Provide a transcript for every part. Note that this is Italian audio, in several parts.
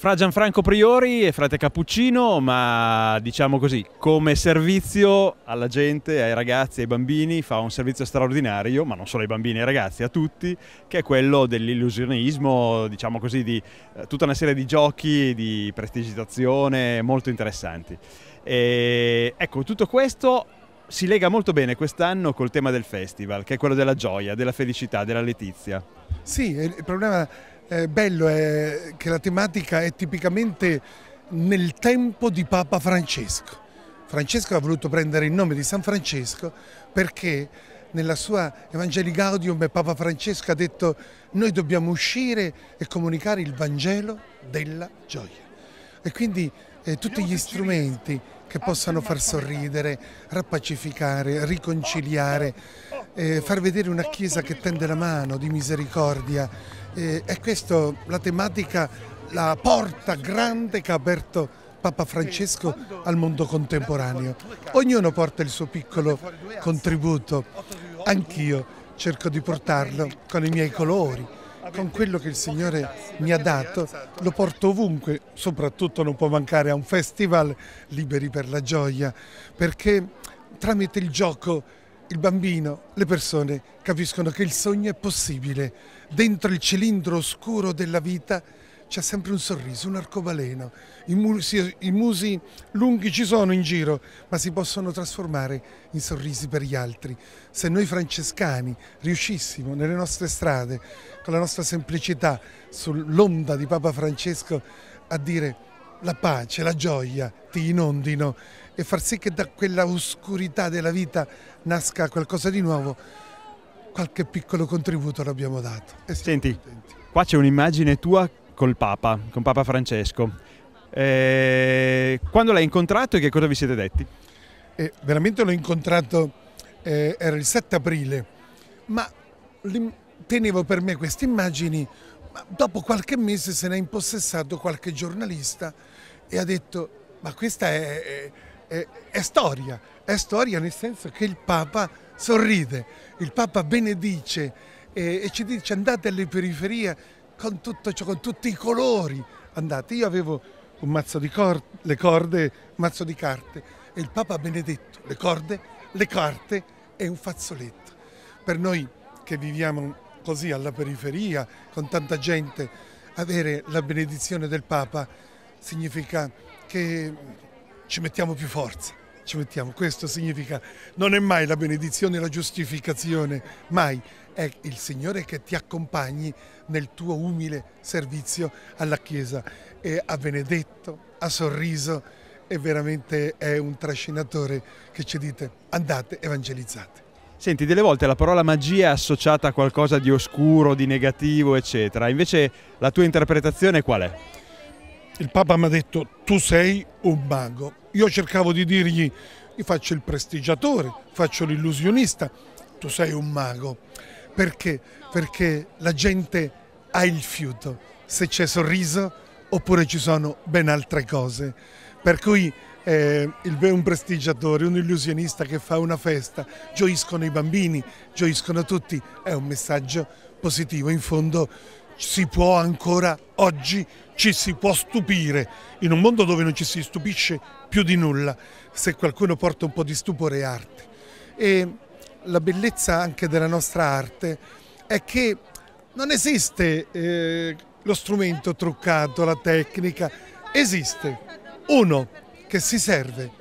fra Gianfranco Priori e frate Cappuccino, ma diciamo così, come servizio alla gente, ai ragazzi, ai bambini, fa un servizio straordinario, ma non solo ai bambini e ai ragazzi, a tutti, che è quello dell'illusionismo, diciamo così, di eh, tutta una serie di giochi di prestigitazione molto interessanti. E, ecco, tutto questo si lega molto bene quest'anno col tema del festival, che è quello della gioia, della felicità, della letizia. Sì, il problema eh, bello è che la tematica è tipicamente nel tempo di Papa Francesco. Francesco ha voluto prendere il nome di San Francesco perché nella sua Evangelii Gaudium Papa Francesco ha detto noi dobbiamo uscire e comunicare il Vangelo della gioia. E quindi eh, tutti gli strumenti che possano far sorridere, rappacificare, riconciliare, eh, far vedere una Chiesa che tende la mano di misericordia. Eh, è questa la tematica, la porta grande che ha aperto Papa Francesco al mondo contemporaneo. Ognuno porta il suo piccolo contributo, anch'io cerco di portarlo con i miei colori, con quello che il Signore mi ha dato, lo porto ovunque, soprattutto non può mancare a un festival Liberi per la Gioia, perché tramite il gioco il bambino, le persone capiscono che il sogno è possibile. Dentro il cilindro oscuro della vita c'è sempre un sorriso, un arcobaleno. I musi, I musi, lunghi ci sono in giro, ma si possono trasformare in sorrisi per gli altri. Se noi francescani riuscissimo nelle nostre strade, con la nostra semplicità, sull'onda di Papa Francesco, a dire la pace, la gioia ti inondino e far sì che da quella oscurità della vita nasca qualcosa di nuovo, qualche piccolo contributo l'abbiamo dato. Senti, contenti. qua c'è un'immagine tua col Papa, con Papa Francesco. Eh, quando l'hai incontrato e che cosa vi siete detti? Eh, veramente l'ho incontrato, eh, era il 7 aprile, ma tenevo per me queste immagini, ma dopo qualche mese se ne è impossessato qualche giornalista e ha detto ma questa è, è è, è storia, è storia nel senso che il Papa sorride, il Papa benedice e, e ci dice andate alle periferie con, tutto, cioè, con tutti i colori, andate. Io avevo un mazzo di corde, le corde, un mazzo di carte e il Papa ha benedetto le corde, le carte e un fazzoletto. Per noi che viviamo così alla periferia, con tanta gente, avere la benedizione del Papa significa che ci mettiamo più forza, ci mettiamo. Questo significa, non è mai la benedizione, la giustificazione, mai. È il Signore che ti accompagni nel tuo umile servizio alla Chiesa. E ha benedetto, ha sorriso e veramente è un trascinatore che ci dite andate, evangelizzate. Senti, delle volte la parola magia è associata a qualcosa di oscuro, di negativo, eccetera. Invece la tua interpretazione qual è? Il Papa mi ha detto tu sei un mago. Io cercavo di dirgli io faccio il prestigiatore, faccio l'illusionista, tu sei un mago. Perché? Perché la gente ha il fiuto, se c'è sorriso oppure ci sono ben altre cose. Per cui eh, un prestigiatore, un illusionista che fa una festa, gioiscono i bambini, gioiscono tutti, è un messaggio positivo. In fondo si può ancora oggi ci si può stupire in un mondo dove non ci si stupisce più di nulla se qualcuno porta un po' di stupore e arte e la bellezza anche della nostra arte è che non esiste eh, lo strumento truccato, la tecnica, esiste uno che si serve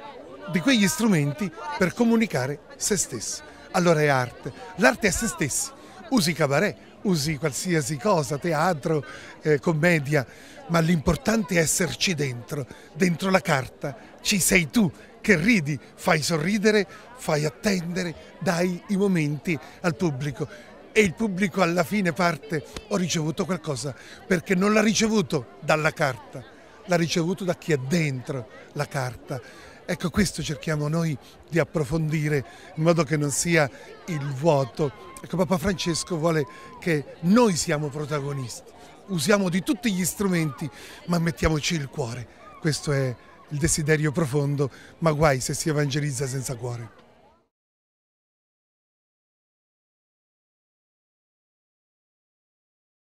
di quegli strumenti per comunicare se stessi. Allora è arte, l'arte è se stessi, usi cabaret, usi qualsiasi cosa, teatro, eh, commedia, ma l'importante è esserci dentro, dentro la carta. Ci sei tu che ridi, fai sorridere, fai attendere, dai i momenti al pubblico e il pubblico alla fine parte ho ricevuto qualcosa perché non l'ha ricevuto dalla carta, l'ha ricevuto da chi è dentro la carta. Ecco questo cerchiamo noi di approfondire in modo che non sia il vuoto. Ecco Papa Francesco vuole che noi siamo protagonisti, usiamo di tutti gli strumenti ma mettiamoci il cuore. Questo è il desiderio profondo, ma guai se si evangelizza senza cuore.